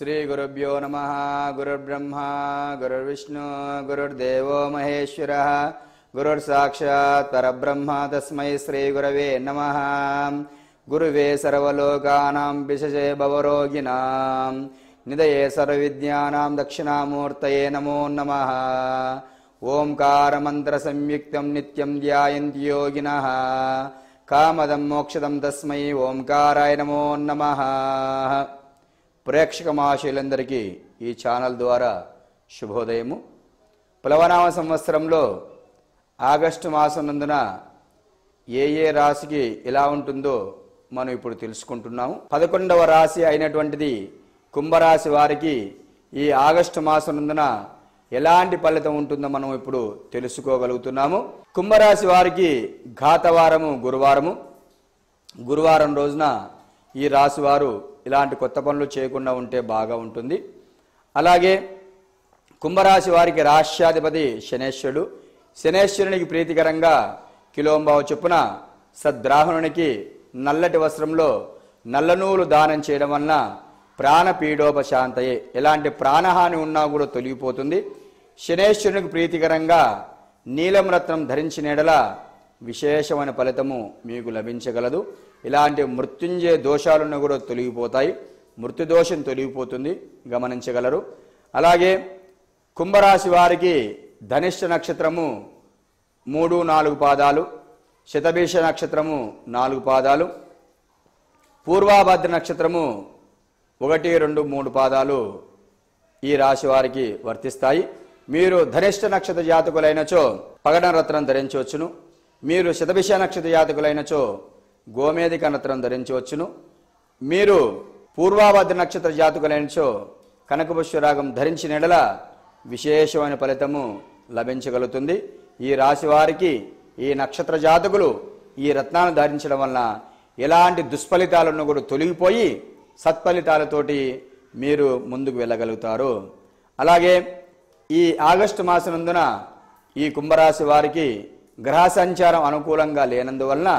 श्रीगुरुभ्यो नमः गुरुर्ब्रह्मा गुरुर्विष्णु गुरुर्देवो महेश्वरः गुरुर्साक्षात् परब्रह्म तस्मै श्रीगुरवे नमः गुरुवे सर्वलोकानां विशजे भवरोगिणां निदये सर्वविद्यानां दक्षिणामूर्तये नमो नमः ओङ्कारमन्त्रसंयुक्तं नित्यं ध्यायन्ति योगिनः कामदं मोक्षदं तस्मै ओङ्काराय नमो नमः ప్రేక్షక మహాశైలందరికీ ఈ ఛానల్ ద్వారా శుభోదయము ప్లవనామ సంవత్సరంలో ఆగస్టు మాసం నందున ఏ ఏ రాశికి ఎలా ఉంటుందో మనం ఇప్పుడు తెలుసుకుంటున్నాము పదకొండవ రాశి అయినటువంటిది కుంభరాశి వారికి ఈ ఆగస్టు మాసం నందున ఎలాంటి ఫలితం ఉంటుందో మనం ఇప్పుడు తెలుసుకోగలుగుతున్నాము కుంభరాశి వారికి ఘాతవారము గురువారము గురువారం రోజున ఈ రాశి వారు ఇలాంటి కొత్త పనులు చేయకుండా ఉంటే బాగా ఉంటుంది అలాగే కుంభరాశి వారికి రాష్ట్రాధిపతి శనేశ్వరుడు శనేశ్వరునికి ప్రీతికరంగా కిలోంబావు చొప్పున సద్రాహునికి నల్లటి వస్త్రంలో నల్లనూలు దానం చేయడం వలన ప్రాణపీడోపశాంతయే ఎలాంటి ప్రాణహాని ఉన్నా కూడా తొలగిపోతుంది శనేశ్వరునికి ప్రీతికరంగా నీలం రత్నం ధరించిన ఎడల విశేషమైన ఫలితము మీకు లభించగలదు ఇలాంటి మృత్యుంజయ దోషాలను కూడా తొలగిపోతాయి మృత్యుదోషం తొలగిపోతుంది గమనించగలరు అలాగే కుంభరాశి వారికి ధనిష్ట నక్షత్రము మూడు నాలుగు పాదాలు శతభీష నక్షత్రము నాలుగు పాదాలు పూర్వాభద్ర నక్షత్రము ఒకటి రెండు మూడు పాదాలు ఈ రాశి వారికి వర్తిస్తాయి మీరు ధనిష్ట నక్షత్ర జాతకులైనచో పగడన రత్నం ధరించవచ్చును మీరు శతభిష నక్షత్ర జాతకులైనచో గోమేది కనత్రం ధరించవచ్చును మీరు పూర్వాభద్ర నక్షత్ర జాతకులైనచో కనకపుష్యరాగం ధరించిన ఎడల విశేషమైన ఫలితము లభించగలుగుతుంది ఈ రాశి వారికి ఈ నక్షత్ర జాతకులు ఈ రత్నాలను ధరించడం వలన ఎలాంటి దుష్ఫలితాలను కూడా తొలగిపోయి సత్ఫలితాలతోటి మీరు ముందుకు వెళ్ళగలుగుతారు అలాగే ఈ ఆగస్టు మాసం ఈ కుంభరాశి వారికి గ్రహ సంచారం అనుకూలంగా లేనందువలన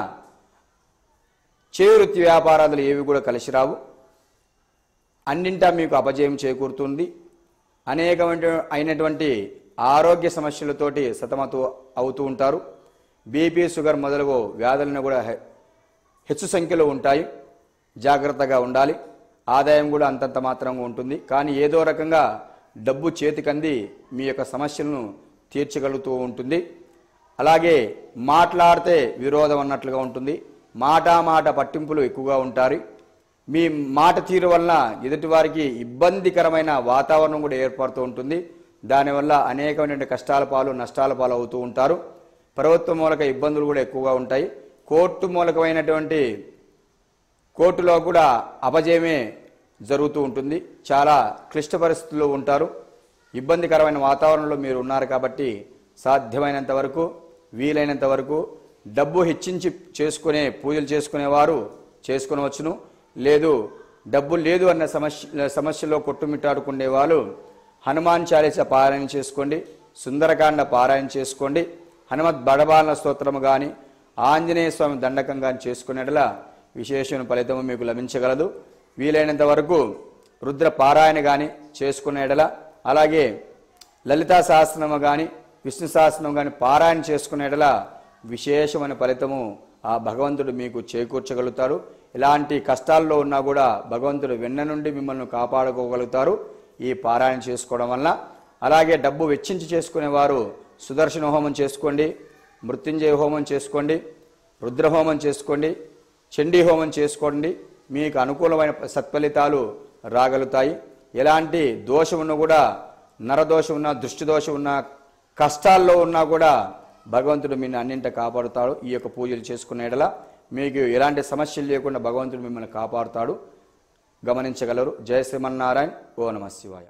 చేవృత్తి వ్యాపారాలు ఏవి కూడా కలిసి రావు అన్నింటా మీకు అపజయం చేకూరుతుంది అనేకమైన అయినటువంటి ఆరోగ్య సమస్యలతోటి సతమతు అవుతూ ఉంటారు బీపీ షుగర్ మొదలగు వ్యాధులను కూడా హెచ్చు సంఖ్యలో ఉంటాయి జాగ్రత్తగా ఉండాలి ఆదాయం కూడా అంతంత మాత్రంగా ఉంటుంది కానీ ఏదో రకంగా డబ్బు చేతికంది మీ యొక్క సమస్యలను తీర్చగలుగుతూ ఉంటుంది అలాగే మాట్లాడితే విరోధం అన్నట్లుగా ఉంటుంది మాట పట్టింపులు ఎక్కువగా ఉంటారు మీ మాట తీరు వలన ఎదుటివారికి ఇబ్బందికరమైన వాతావరణం కూడా ఏర్పడుతూ ఉంటుంది దానివల్ల అనేకమైన కష్టాల పాలు నష్టాల పాలు అవుతూ ఉంటారు ప్రభుత్వ మూలక ఇబ్బందులు కూడా ఎక్కువగా ఉంటాయి కోర్టు మూలకమైనటువంటి కోర్టులో కూడా అపజయమే జరుగుతూ ఉంటుంది చాలా క్లిష్ట పరిస్థితుల్లో ఉంటారు ఇబ్బందికరమైన వాతావరణంలో మీరు ఉన్నారు కాబట్టి సాధ్యమైనంత వరకు వీలైనంత వరకు డబ్బు హెచ్చించి చేసుకునే పూజలు చేసుకునేవారు చేసుకునవచ్చును లేదు డబ్బు లేదు అన్న సమస్య సమస్యలో కొట్టుమిట్టాడుకునే వాళ్ళు హనుమాన్ చాలీస పారాయణ చేసుకోండి సుందరకాండ పారాయణ చేసుకోండి హనుమత్ బడబాలన స్తోత్రము కానీ ఆంజనేయ స్వామి దండకం కానీ చేసుకునేటలా విశేషమైన ఫలితము మీకు లభించగలదు వీలైనంత వరకు రుద్ర పారాయణ కానీ చేసుకునేటలా అలాగే లలితా సహస్రము కానీ విష్ణు సహస్రం కానీ పారాయణ చేసుకునేటలా విశేషమైన ఫలితము ఆ భగవంతుడు మీకు చేకూర్చగలుగుతారు ఇలాంటి కష్టాల్లో ఉన్నా కూడా భగవంతుడు వెన్న నుండి మిమ్మల్ని కాపాడుకోగలుగుతారు ఈ పారాయణ చేసుకోవడం వల్ల అలాగే డబ్బు వెచ్చించి చేసుకునేవారు సుదర్శన హోమం చేసుకోండి మృత్యుంజయ హోమం చేసుకోండి రుద్రహోమం చేసుకోండి చండీ హోమం చేసుకోండి మీకు అనుకూలమైన సత్ఫలితాలు రాగలుగుతాయి ఎలాంటి దోషం ఉన్నా కూడా నరదోషం ఉన్నా దృష్టి దోషం ఉన్నా కష్టాల్లో ఉన్నా కూడా భగవంతుడు మిమ్మల్ని అన్నింట కాపాడుతాడు ఈ యొక్క పూజలు చేసుకునే ఎడల మీకు ఎలాంటి సమస్యలు లేకుండా భగవంతుడు మిమ్మల్ని కాపాడుతాడు గమనించగలరు జయ శ్రీమన్నారాయణ ఓ నమ శివాయ